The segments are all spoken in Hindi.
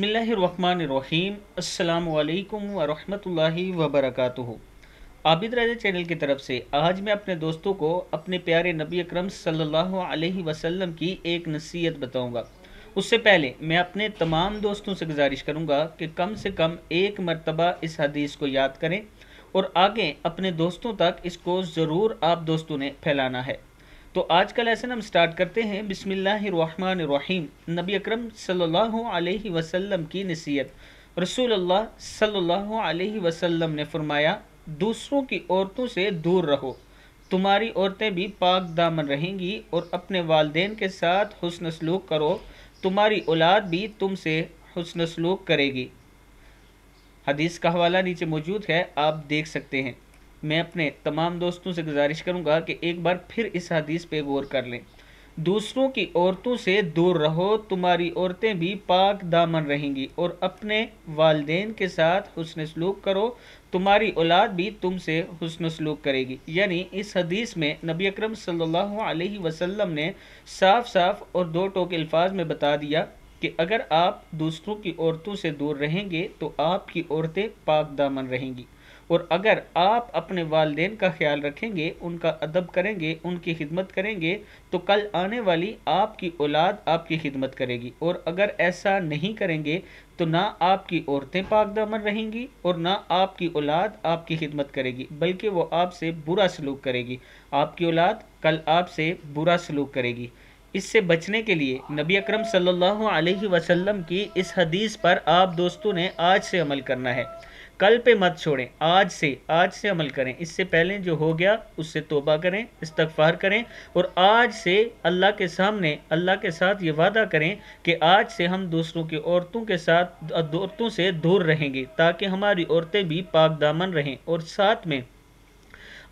बसमीम् अल्लाम वरहमतुल्लाहि वबरकातुहु आबिद राजा चैनल की तरफ से आज मैं अपने दोस्तों को अपने प्यारे नबी अकरम सल्लल्लाहु अलैहि वसल्लम की एक नसीहत बताऊंगा उससे पहले मैं अपने तमाम दोस्तों से गुजारिश करूंगा कि कम से कम एक मरतबा इस हदीस को याद करें और आगे अपने दोस्तों तक इसको ज़रूर आप दोस्तों ने फैलाना है तो आज का लेसन हम स्टार्ट करते हैं बिसमीम नबी अकरम सल्लल्लाहु अलैहि वसल्लम की नसीहत रसूल अल्लाह सल्लल्लाहु अलैहि वसल्लम ने फरमाया दूसरों की औरतों से दूर रहो तुम्हारी औरतें भी पाक दामन रहेंगी और अपने वालदेन के साथ हसन सलूक करो तुम्हारी औलाद भी तुमसे हसन सलूक करेगी हदीस का हवाला नीचे मौजूद है आप देख सकते हैं मैं अपने तमाम दोस्तों से गुजारिश करूंगा कि एक बार फिर इस हदीस पे गौर कर लें दूसरों की औरतों से दूर रहो तुम्हारी औरतें भी पाक दामन रहेंगी और अपने वालदेन के साथ हसन सलूक करो तुम्हारी औलाद भी तुमसे हसन सलूक करेगी यानी इस हदीस में नबी अकरम सल्लल्लाहु अलैहि वसल्लम ने साफ साफ और दो टोक अल्फाज में बता दिया कि अगर आप दूसरों की औरतों से दूर रहेंगे तो आपकी औरतें पाक दामन रहेंगी और अगर आप अपने वालदेन का ख्याल रखेंगे उनका अदब करेंगे उनकी खिदमत करेंगे तो कल आने वाली आपकी औलाद आपकी खिदमत करेगी और अगर ऐसा नहीं करेंगे तो ना आपकी औरतें पाकदामन रहेंगी और ना आपकी औलाद आपकी खिदमत करेगी बल्कि वो आपसे बुरा सलूक करेगी आपकी औलाद कल आपसे बुरा सलूक करेगी इससे बचने के लिए नबी अकरम सल्लल्लाहु अलैहि वसल्लम की इस हदीस पर आप दोस्तों ने आज से अमल करना है कल पे मत छोड़ें आज से आज से अमल करें इससे पहले जो हो गया उससे तोबा करें इस्तफार करें और आज से अल्लाह के सामने अल्लाह के साथ ये वादा करें कि आज से हम दूसरों की औरतों के साथ औरतों से दूर रहेंगे ताकि हमारी औरतें भी पाक दामन रहें और साथ में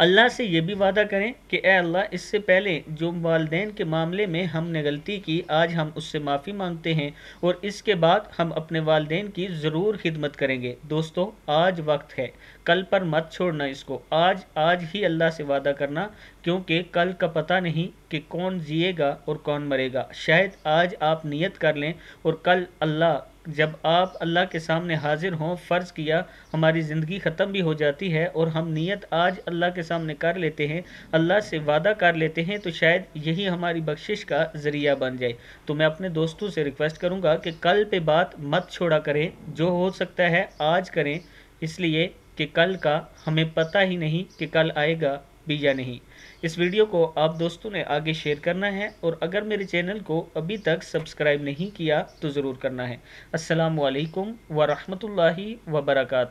अल्लाह से ये भी वादा करें कि ए अल्लाह इससे पहले जो वालदे के मामले में हमने गलती की आज हम उससे माफ़ी मांगते हैं और इसके बाद हम अपने वालदे की ज़रूर खिदमत करेंगे दोस्तों आज वक्त है कल पर मत छोड़ना इसको आज आज ही अल्लाह से वादा करना क्योंकि कल का पता नहीं कि कौन जिएगा और कौन मरेगा शायद आज आप नियत कर लें और कल अल्लाह जब आप अल्लाह के सामने हाजिर हों फ़र्ज़ किया हमारी ज़िंदगी ख़त्म भी हो जाती है और हम नियत आज अल्लाह के सामने कर लेते हैं अल्लाह से वादा कर लेते हैं तो शायद यही हमारी बख्शिश का ज़रिया बन जाए तो मैं अपने दोस्तों से रिक्वेस्ट करूँगा कि कल पे बात मत छोड़ा करें जो हो सकता है आज करें इसलिए कि कल का हमें पता ही नहीं कि कल आएगा भी या नहीं इस वीडियो को आप दोस्तों ने आगे शेयर करना है और अगर मेरे चैनल को अभी तक सब्सक्राइब नहीं किया तो ज़रूर करना है असलकम वरहमल वर्का